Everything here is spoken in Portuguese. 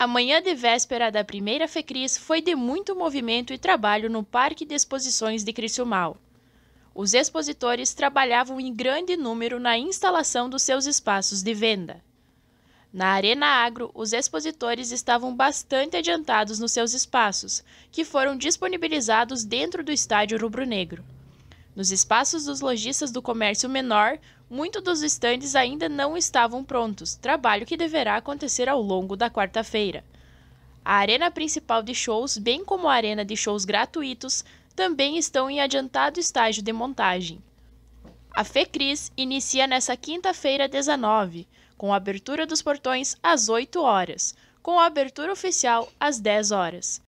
A manhã de véspera da primeira FECRIS foi de muito movimento e trabalho no Parque de Exposições de Criciúmal. Os expositores trabalhavam em grande número na instalação dos seus espaços de venda. Na Arena Agro, os expositores estavam bastante adiantados nos seus espaços, que foram disponibilizados dentro do estádio rubro-negro. Nos espaços dos lojistas do comércio menor, muitos dos estandes ainda não estavam prontos, trabalho que deverá acontecer ao longo da quarta-feira. A arena principal de shows, bem como a arena de shows gratuitos, também estão em adiantado estágio de montagem. A FECRIS inicia nesta quinta-feira 19, com a abertura dos portões às 8 horas, com a abertura oficial às 10 horas.